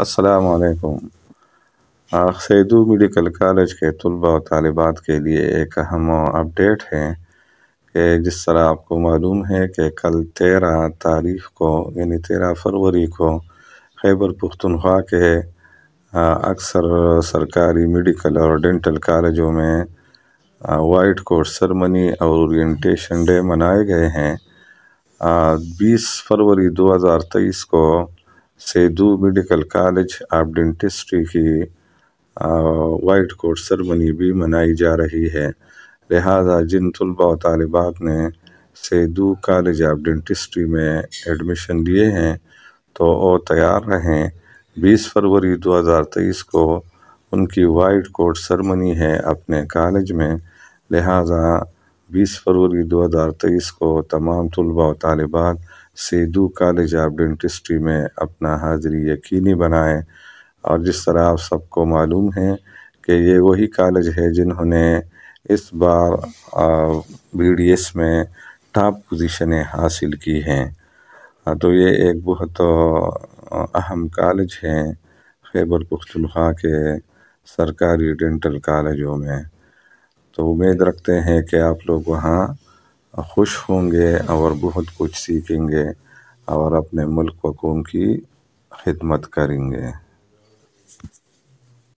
असलकुम सैदू medical college के तलबा और तालबात के लिए एक अहम अपडेट है कि जिस तरह आपको मालूम है कि कल तेरह तारीख को यानी तेरह फरवरी को खैबर पुख्तनख्वा के अक्सर सरकारी मेडिकल और डेंटल कॉलेजों में वाइट कोट सरमनी और ओरिएंटेशन डे मनाए गए हैं बीस फरवरी दो हज़ार तेईस को Sedu medical college of dentistry की वाइट कोट सरमनी भी मनाई जा रही है लिहाजा जिन तलबा व तालिबात ने सेदू कॉलेज ऑफ डेंटिस्ट्री में एडमिशन लिए हैं तो वो तैयार रहें बीस फरवरी दो हज़ार तेईस को उनकी वाइट कोट सरमनी है अपने कॉलेज में लिहाजा बीस फरवरी दो हज़ार तेईस को तमाम तलबा व तालिबात सेदू कॉलेज ऑफ डेंटिस्ट्री में अपना हाजिरी यकीनी बनाएं और जिस तरह आप सबको मालूम है कि ये वही कॉलेज है जिन्होंने इस बार बी में टॉप पोजीशनें हासिल की हैं तो ये एक बहुत अहम कॉलेज है खैबर पख्तनख्वा के सरकारी डेंटल कॉलेजों में तो उम्मीद रखते हैं कि आप लोग वहाँ खुश होंगे और बहुत कुछ सीखेंगे और अपने मुल्क व की खिदमत करेंगे